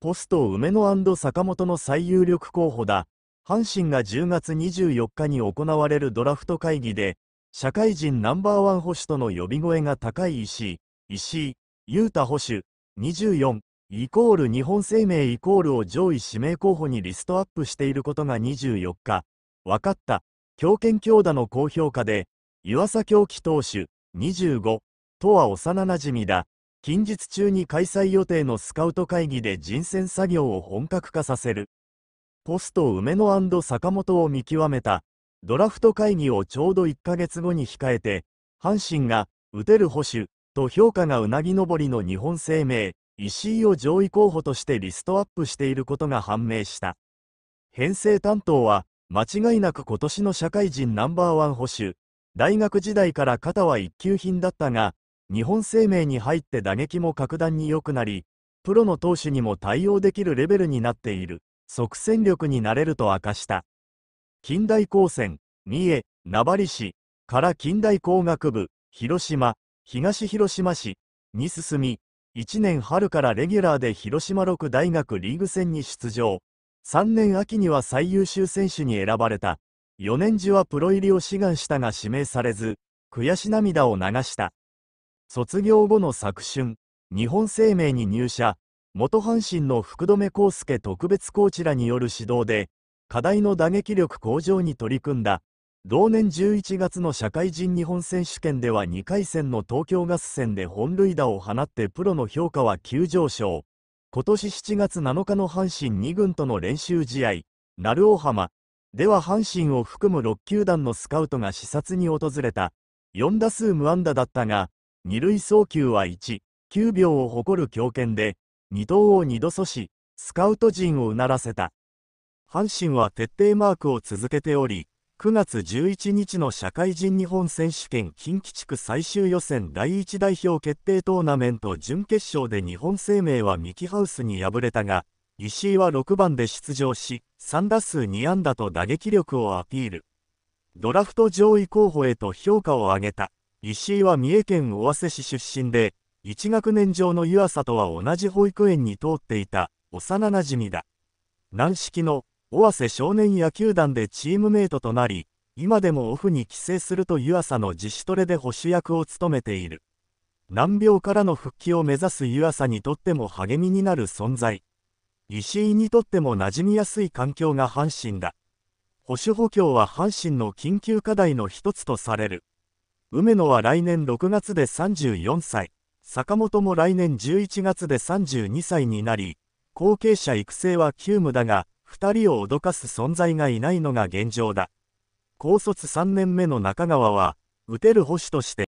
ポスト梅野坂本の最有力候補だ。阪神が10月24日に行われるドラフト会議で、社会人ナンバーワン保守との呼び声が高い石井、石井、雄太保守、24、イコール日本生命イコールを上位指名候補にリストアップしていることが24日、分かった、強肩強打の高評価で、湯浅京樹投手、25、とは幼馴染だ。近日中に開催予定のスカウト会議で人選作業を本格化させる。ポスト梅野坂本を見極めた、ドラフト会議をちょうど1ヶ月後に控えて、阪神が、打てる保守、と評価がうなぎ登りの日本生命、石井を上位候補としてリストアップしていることが判明した。編成担当は、間違いなく今年の社会人ナンバーワン保守、大学時代から肩は一級品だったが、日本生命に入って打撃も格段に良くなり、プロの投手にも対応できるレベルになっている、即戦力になれると明かした。近代高専、三重、名張市から近代工学部、広島、東広島市に進み、1年春からレギュラーで広島6大学リーグ戦に出場。3年秋には最優秀選手に選ばれた。4年時はプロ入りを志願したが指名されず、悔し涙を流した。卒業後の昨春、日本生命に入社、元阪神の福留孝介特別コーチらによる指導で、課題の打撃力向上に取り組んだ、同年11月の社会人日本選手権では2回戦の東京ガス戦で本塁打を放ってプロの評価は急上昇。今年7月7日の阪神2軍との練習試合、鳴尾浜では阪神を含む6球団のスカウトが視察に訪れた。4打数無安打だったが、二塁送球は1、9秒を誇る強肩で、二刀を2度阻止、スカウト陣をうならせた。阪神は徹底マークを続けており、9月11日の社会人日本選手権近畿地区最終予選第1代表決定トーナメント準決勝で日本生命はミキハウスに敗れたが、石井は6番で出場し、3打数2安打と打撃力をアピール。ドラフト上位候補へと評価を上げた。石井は三重県尾鷲市出身で、1学年上の湯浅とは同じ保育園に通っていた幼なじみだ。軟式の尾鷲少年野球団でチームメイトとなり、今でもオフに帰省すると湯浅の自主トレで保守役を務めている。難病からの復帰を目指す湯浅にとっても励みになる存在。石井にとっても馴染みやすい環境が阪神だ。保守補強は阪神の緊急課題の一つとされる。梅野は来年6月で34歳、坂本も来年11月で32歳になり、後継者育成は急務だが、2人を脅かす存在がいないのが現状だ。高卒3年目の中川は、打てる保守として、